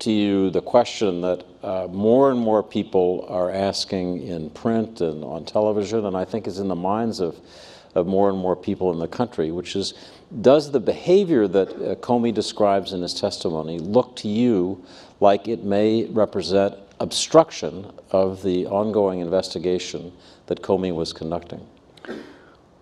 to you the question that uh, more and more people are asking in print and on television, and I think is in the minds of, of more and more people in the country, which is does the behavior that uh, Comey describes in his testimony look to you like it may represent obstruction of the ongoing investigation that Comey was conducting?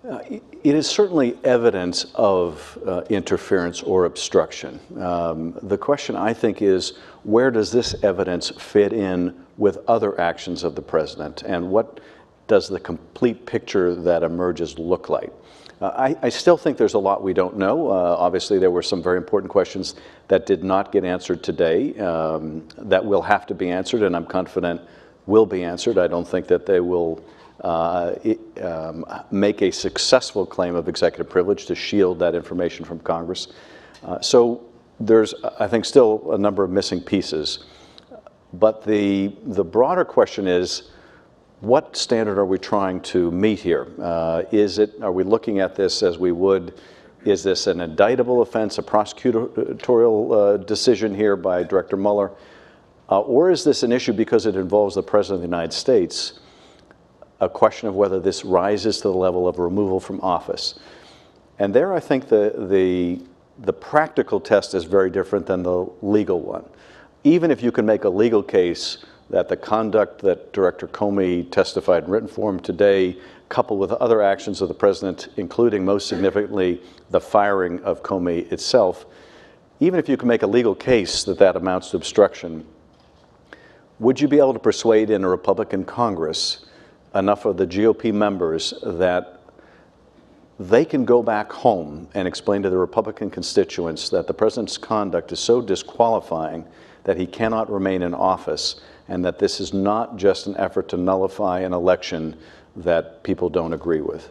Uh, it is certainly evidence of uh, interference or obstruction. Um, the question, I think, is where does this evidence fit in with other actions of the president, and what does the complete picture that emerges look like? Uh, I, I, still think there's a lot we don't know. Uh, obviously, there were some very important questions that did not get answered today um, that will have to be answered, and I'm confident will be answered. I don't think that they will uh, it, um, make a successful claim of executive privilege to shield that information from Congress. Uh, so there's, I think, still a number of missing pieces. But the, the broader question is, what standard are we trying to meet here? Uh, is it, are we looking at this as we would, is this an indictable offense, a prosecutorial uh, decision here by Director Mueller? Uh, or is this an issue because it involves the President of the United States a question of whether this rises to the level of removal from office. And there I think the, the, the practical test is very different than the legal one. Even if you can make a legal case that the conduct that Director Comey testified in written form today, coupled with other actions of the president, including most significantly the firing of Comey itself, even if you can make a legal case that that amounts to obstruction, would you be able to persuade in a Republican Congress enough of the GOP members that they can go back home and explain to the Republican constituents that the president's conduct is so disqualifying that he cannot remain in office and that this is not just an effort to nullify an election that people don't agree with.